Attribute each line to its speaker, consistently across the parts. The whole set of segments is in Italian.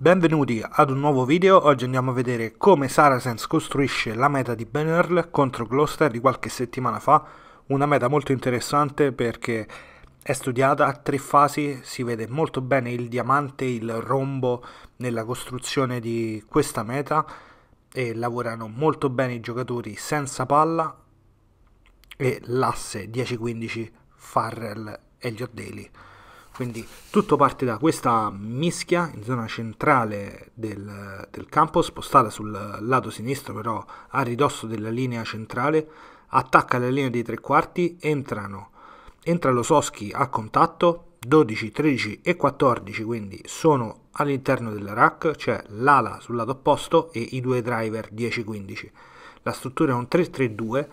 Speaker 1: Benvenuti ad un nuovo video, oggi andiamo a vedere come Saracens costruisce la meta di Ben Earl contro Gloucester di qualche settimana fa, una meta molto interessante perché è studiata a tre fasi, si vede molto bene il diamante, il rombo nella costruzione di questa meta e lavorano molto bene i giocatori senza palla e l'asse 10-15 Farrell e gli O'Daly. Quindi tutto parte da questa mischia in zona centrale del, del campo, spostata sul lato sinistro però a ridosso della linea centrale, attacca la linea dei tre quarti, entrano, entra lo Soschi a contatto, 12, 13 e 14 quindi sono all'interno della rack, c'è cioè l'ala sul lato opposto e i due driver 10-15. La struttura è un 3-3-2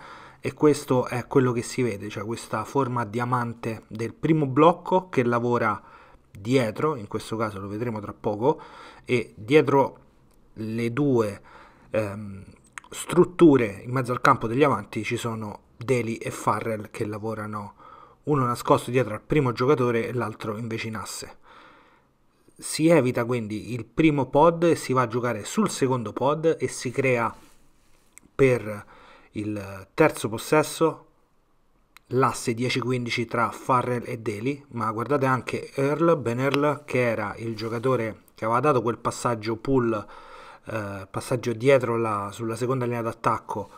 Speaker 1: e questo è quello che si vede, cioè questa forma a diamante del primo blocco che lavora dietro, in questo caso lo vedremo tra poco, e dietro le due ehm, strutture in mezzo al campo degli avanti ci sono Daly e Farrell che lavorano uno nascosto dietro al primo giocatore e l'altro invece in asse. Si evita quindi il primo pod e si va a giocare sul secondo pod e si crea per il terzo possesso l'asse 10-15 tra Farrell e Daly, ma guardate anche Earl Ben Earl che era il giocatore che aveva dato quel passaggio pull, eh, passaggio dietro la, sulla seconda linea d'attacco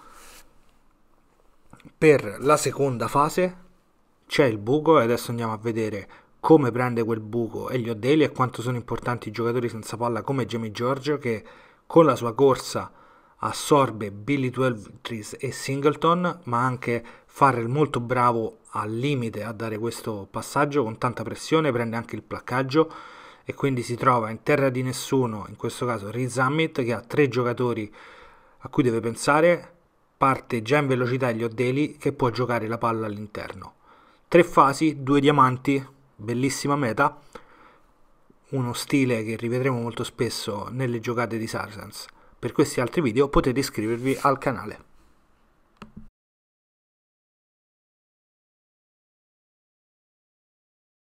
Speaker 1: per la seconda fase. C'è il buco e adesso andiamo a vedere come prende quel buco Elio Daly e quanto sono importanti i giocatori senza palla come Jamie Giorgio che con la sua corsa assorbe Billy 12 e Singleton, ma anche Farrell molto bravo al limite a dare questo passaggio con tanta pressione, prende anche il placcaggio e quindi si trova in terra di nessuno, in questo caso Reed Summit che ha tre giocatori a cui deve pensare, parte già in velocità Elio Deli che può giocare la palla all'interno. Tre fasi, due diamanti, bellissima meta, uno stile che rivedremo molto spesso nelle giocate di Sarsens. Per questi altri video potete iscrivervi al canale.